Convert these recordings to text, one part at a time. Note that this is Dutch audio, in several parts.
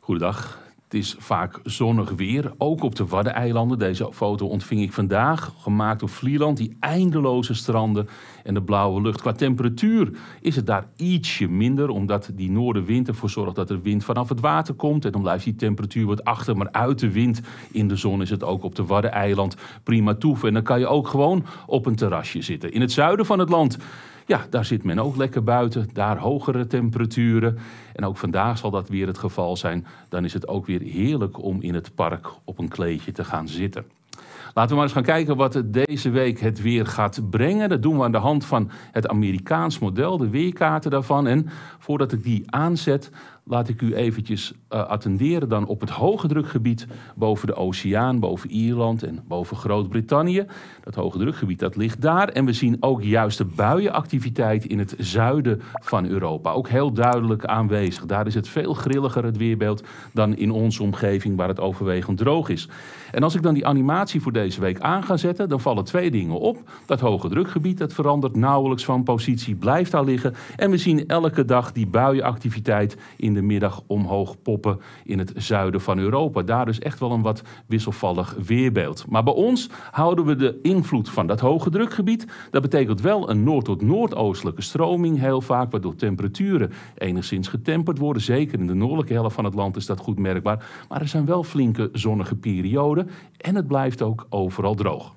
Goedendag. Het is vaak zonnig weer, ook op de Waddeneilanden. Deze foto ontving ik vandaag, gemaakt op Vlieland. Die eindeloze stranden en de blauwe lucht. Qua temperatuur is het daar ietsje minder, omdat die noordenwind ervoor zorgt dat er wind vanaf het water komt. En dan blijft die temperatuur wat achter, maar uit de wind in de zon is het ook op de Waddeneiland prima toeven. En dan kan je ook gewoon op een terrasje zitten. In het zuiden van het land ja, daar zit men ook lekker buiten, daar hogere temperaturen. En ook vandaag zal dat weer het geval zijn. Dan is het ook weer heerlijk om in het park op een kleedje te gaan zitten. Laten we maar eens gaan kijken wat deze week het weer gaat brengen. Dat doen we aan de hand van het Amerikaans model, de weerkaarten daarvan. En voordat ik die aanzet, laat ik u eventjes eh, attenderen dan op het hoge drukgebied boven de oceaan, boven Ierland en boven Groot-Brittannië. Dat hoge drukgebied dat ligt daar en we zien ook juist de buienactiviteit in het zuiden van Europa. Ook heel duidelijk aanwezig. Daar is het veel grilliger het weerbeeld dan in onze omgeving waar het overwegend droog is. En als ik dan die animatie voor deze week aan ga zetten, dan vallen twee dingen op. Dat hoge drukgebied dat verandert nauwelijks van positie, blijft daar liggen en we zien elke dag die buienactiviteit in de middag omhoog poppen in het zuiden van Europa. Daar dus echt wel een wat wisselvallig weerbeeld. Maar bij ons houden we de invloed van dat hoge drukgebied. Dat betekent wel een noord- tot noordoostelijke stroming heel vaak, waardoor temperaturen enigszins getemperd worden. Zeker in de noordelijke helft van het land is dat goed merkbaar. Maar er zijn wel flinke zonnige perioden en het blijft ook overal droog.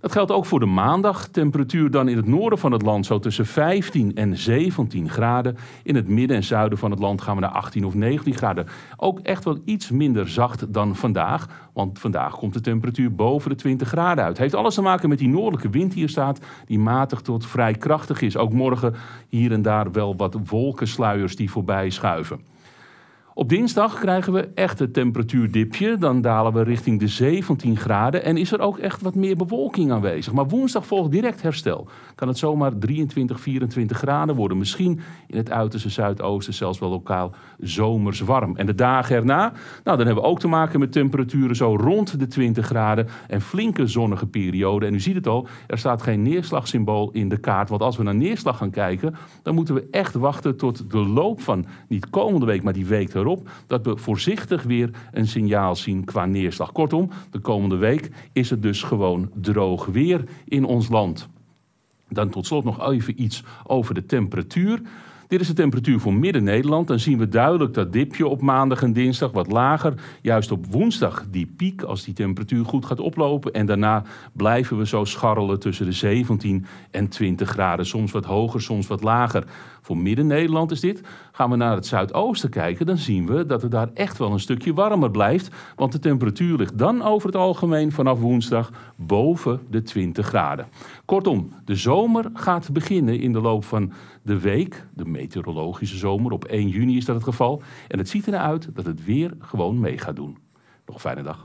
Dat geldt ook voor de maandag. Temperatuur dan in het noorden van het land zo tussen 15 en 17 graden. In het midden en zuiden van het land gaan we naar 18 of 19 graden. Ook echt wel iets minder zacht dan vandaag. Want vandaag komt de temperatuur boven de 20 graden uit. Heeft alles te maken met die noordelijke wind die hier staat. Die matig tot vrij krachtig is. Ook morgen hier en daar wel wat wolkensluiers die voorbij schuiven. Op dinsdag krijgen we echt het temperatuurdipje. Dan dalen we richting de 17 graden. En is er ook echt wat meer bewolking aanwezig. Maar woensdag volgt direct herstel. Kan het zomaar 23, 24 graden worden. Misschien in het uiterste zuidoosten zelfs wel lokaal zomers warm. En de dagen erna, nou, dan hebben we ook te maken met temperaturen zo rond de 20 graden. En flinke zonnige perioden. En u ziet het al, er staat geen neerslagsymbool in de kaart. Want als we naar neerslag gaan kijken, dan moeten we echt wachten tot de loop van niet komende week, maar die week erop dat we voorzichtig weer een signaal zien qua neerslag. Kortom, de komende week is het dus gewoon droog weer in ons land. Dan tot slot nog even iets over de temperatuur. Dit is de temperatuur voor Midden-Nederland. Dan zien we duidelijk dat dipje op maandag en dinsdag wat lager. Juist op woensdag die piek als die temperatuur goed gaat oplopen. En daarna blijven we zo scharrelen tussen de 17 en 20 graden. Soms wat hoger, soms wat lager. Voor Midden-Nederland is dit. Gaan we naar het zuidoosten kijken, dan zien we dat het daar echt wel een stukje warmer blijft. Want de temperatuur ligt dan over het algemeen vanaf woensdag boven de 20 graden. Kortom, de zomer gaat beginnen in de loop van de week. De meteorologische zomer, op 1 juni is dat het geval. En het ziet eruit dat het weer gewoon mee gaat doen. Nog een fijne dag.